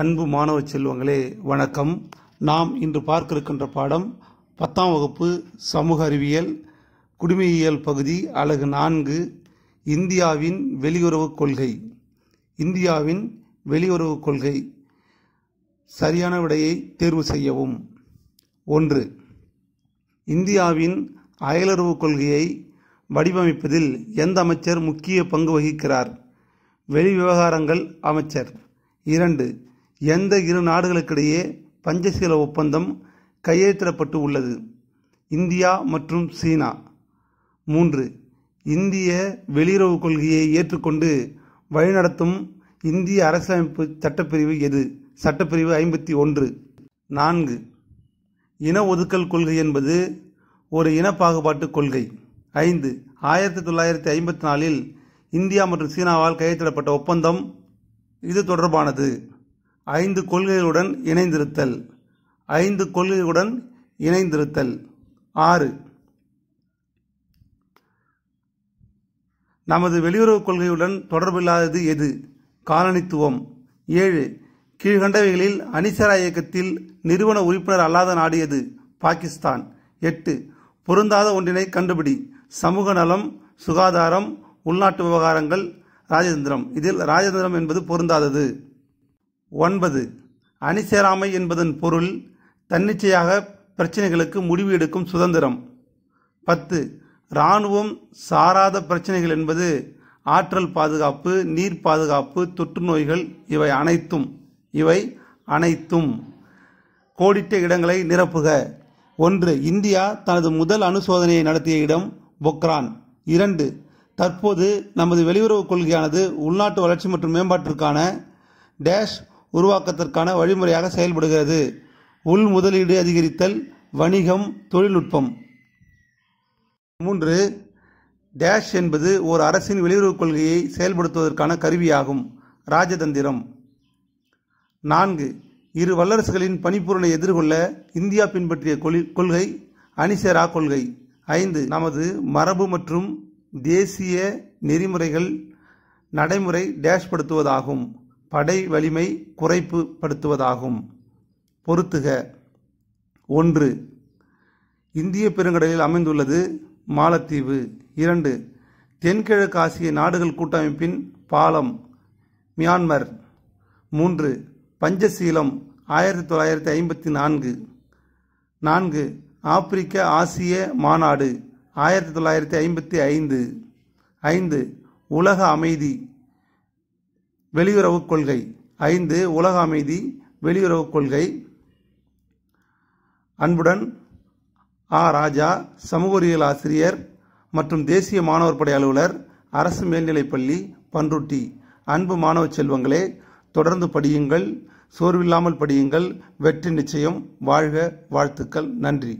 அன்பு மாணவ செல்வங்களே வணக்கம் நாம் இன்று பார்க்க இருக்கின்ற பாடம் பத்தாம் வகுப்பு சமூக அறிவியல் குடிமையியல் பகுதி அழகு நான்கு இந்தியாவின் வெளியுறவு கொள்கை இந்தியாவின் வெளியுறவு கொள்கை சரியான விடையை தேர்வு செய்யவும் ஒன்று இந்தியாவின் அயலுறவு கொள்கையை வடிவமைப்பதில் எந்த அமைச்சர் முக்கிய பங்கு வகிக்கிறார் வெளிவிவகாரங்கள் அமைச்சர் இரண்டு எந்த இரு நாடுகளுக்கிடையே பஞ்சசீல ஒப்பந்தம் கையெழுத்திடப்பட்டு உள்ளது இந்தியா மற்றும் சீனா மூன்று இந்திய வெளியுறவு கொள்கையை ஏற்றுக்கொண்டு வழிநடத்தும் இந்திய அரசமைப்பு சட்டப்பிரிவு எது சட்டப்பிரிவு ஐம்பத்தி ஒன்று நான்கு இன ஒதுக்கல் கொள்கை என்பது ஒரு இன பாகுபாட்டு கொள்கை ஐந்து ஆயிரத்தி தொள்ளாயிரத்தி ஐம்பத்தி நாலில் இந்தியா மற்றும் சீனாவால் கையெழுத்திடப்பட்ட ஒப்பந்தம் இது தொடர்பானது ஐந்து கொள்கைகளுடன் இணைந்திருத்தல் ஐந்து கொள்கைகளுடன் இணைந்திருத்தல் ஆறு நமது வெளியுறவு கொள்கையுடன் தொடர்பில்லாதது எது காலனித்துவம் ஏழு கீழ்கண்டவைகளில் அணிசரா இயக்கத்தில் நிறுவன உறுப்பினர் அல்லாத நாடு எது பாகிஸ்தான் எட்டு பொருந்தாத ஒன்றினை கண்டுபிடி சமூக நலம் சுகாதாரம் உள்நாட்டு விவகாரங்கள் ராஜதந்திரம் இதில் ராஜதந்திரம் என்பது பொருந்தாதது ஒன்பது அணிசேராமை என்பதன் பொருள் தன்னிச்சையாக பிரச்சனைகளுக்கு முடிவு எடுக்கும் சுதந்திரம் பத்து இராணுவம் சாராத பிரச்சனைகள் என்பது ஆற்றல் பாதுகாப்பு நீர் பாதுகாப்பு தொற்று நோய்கள் இவை அனைத்தும் இவை அனைத்தும் கோடிட்ட இடங்களை நிரப்புக ஒன்று இந்தியா தனது முதல் அணுசோதனையை நடத்திய இடம் பொக்ரான் இரண்டு தற்போது நமது வெளியுறவுக் கொள்கையானது உள்நாட்டு வளர்ச்சி மற்றும் மேம்பாட்டிற்கான டேஷ் உருவாக்கத்திற்கான வழிமுறையாக செயல்படுகிறது உள் முதலீடு அதிகரித்தல் வணிகம் தொழில்நுட்பம் மூன்று டேஷ் என்பது ஒரு அரசின் வெளியுறவுக் கொள்கையை செயல்படுத்துவதற்கான கருவியாகும் ராஜதந்திரம் நான்கு இரு வல்லரசுகளின் பணிப்பொருளை எதிர்கொள்ள இந்தியா பின்பற்றிய கொள்கை அணிசேரா கொள்கை ஐந்து நமது மரபு மற்றும் தேசிய நெறிமுறைகள் நடைமுறை டேஷ் படுத்துவதாகும் படை வலிமை குறைப்பு படுத்துவதாகும் பொருத்துக ஒன்று இந்திய பெருங்கடலில் அமைந்துள்ளது மாலத்தீவு இரண்டு தென்கிழக்கு ஆசிய நாடுகள் கூட்டமைப்பின் பாலம் மியான்மர் மூன்று பஞ்சசீலம் ஆயிரத்தி தொள்ளாயிரத்தி ஐம்பத்தி நான்கு நான்கு ஆப்பிரிக்க ஆசிய மாநாடு ஆயிரத்தி தொள்ளாயிரத்தி ஐம்பத்தி ஐந்து ஐந்து உலக அமைதி வெளியுறவு கொள்கை ஐந்து உலக அமைதி வெளியுறவு கொள்கை அன்புடன் ஆ ராஜா சமூகவியல் ஆசிரியர் மற்றும் தேசிய மாணவர் படை அலுவலர் அரசு மேல்நிலைப்பள்ளி பன்ருட்டி அன்பு மாணவ செல்வங்களே தொடர்ந்து படியுங்கள் சோர்வில்லாமல் படியுங்கள் வெற்றி நிச்சயம் வாழ்க வாழ்த்துக்கள் நன்றி